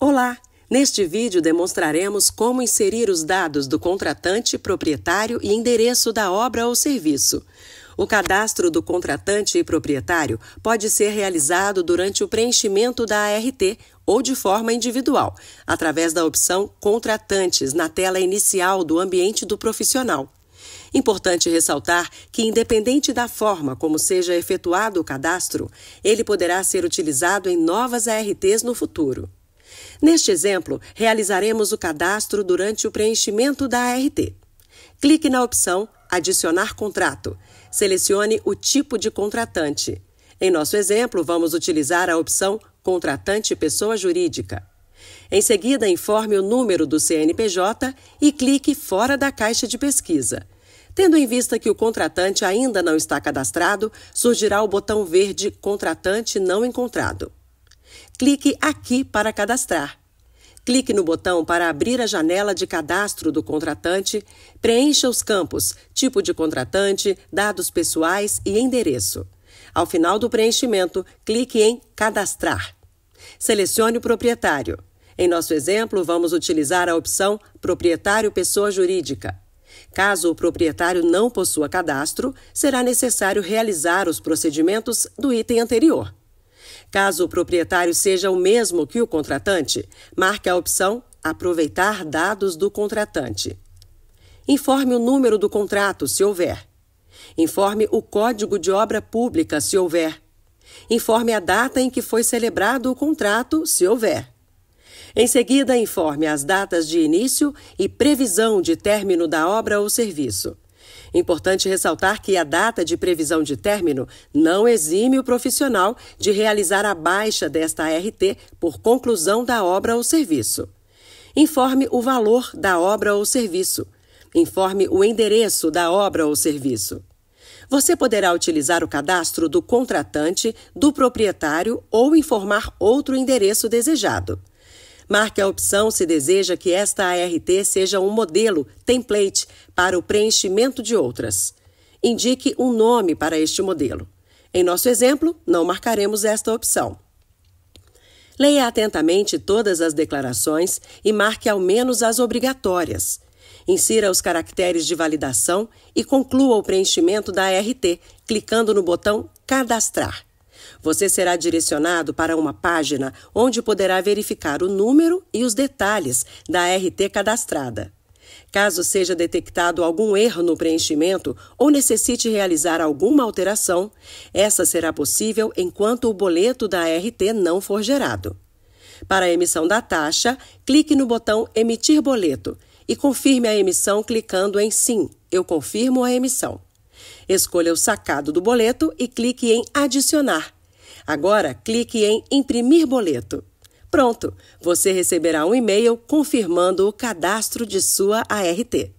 Olá! Neste vídeo demonstraremos como inserir os dados do contratante, proprietário e endereço da obra ou serviço. O cadastro do contratante e proprietário pode ser realizado durante o preenchimento da ART ou de forma individual, através da opção Contratantes na tela inicial do ambiente do profissional. Importante ressaltar que, independente da forma como seja efetuado o cadastro, ele poderá ser utilizado em novas ARTs no futuro. Neste exemplo, realizaremos o cadastro durante o preenchimento da ART. Clique na opção Adicionar contrato. Selecione o tipo de contratante. Em nosso exemplo, vamos utilizar a opção Contratante Pessoa Jurídica. Em seguida, informe o número do CNPJ e clique fora da caixa de pesquisa. Tendo em vista que o contratante ainda não está cadastrado, surgirá o botão verde Contratante Não Encontrado clique aqui para cadastrar. Clique no botão para abrir a janela de cadastro do contratante, preencha os campos tipo de contratante, dados pessoais e endereço. Ao final do preenchimento, clique em Cadastrar. Selecione o proprietário. Em nosso exemplo, vamos utilizar a opção Proprietário Pessoa Jurídica. Caso o proprietário não possua cadastro, será necessário realizar os procedimentos do item anterior. Caso o proprietário seja o mesmo que o contratante, marque a opção Aproveitar dados do contratante. Informe o número do contrato, se houver. Informe o código de obra pública, se houver. Informe a data em que foi celebrado o contrato, se houver. Em seguida, informe as datas de início e previsão de término da obra ou serviço. Importante ressaltar que a data de previsão de término não exime o profissional de realizar a baixa desta RT por conclusão da obra ou serviço. Informe o valor da obra ou serviço. Informe o endereço da obra ou serviço. Você poderá utilizar o cadastro do contratante, do proprietário ou informar outro endereço desejado. Marque a opção se deseja que esta ART seja um modelo, template, para o preenchimento de outras. Indique um nome para este modelo. Em nosso exemplo, não marcaremos esta opção. Leia atentamente todas as declarações e marque ao menos as obrigatórias. Insira os caracteres de validação e conclua o preenchimento da ART, clicando no botão Cadastrar. Você será direcionado para uma página onde poderá verificar o número e os detalhes da RT cadastrada. Caso seja detectado algum erro no preenchimento ou necessite realizar alguma alteração, essa será possível enquanto o boleto da RT não for gerado. Para a emissão da taxa, clique no botão Emitir boleto e confirme a emissão clicando em Sim, eu confirmo a emissão. Escolha o sacado do boleto e clique em Adicionar. Agora, clique em Imprimir boleto. Pronto! Você receberá um e-mail confirmando o cadastro de sua ART.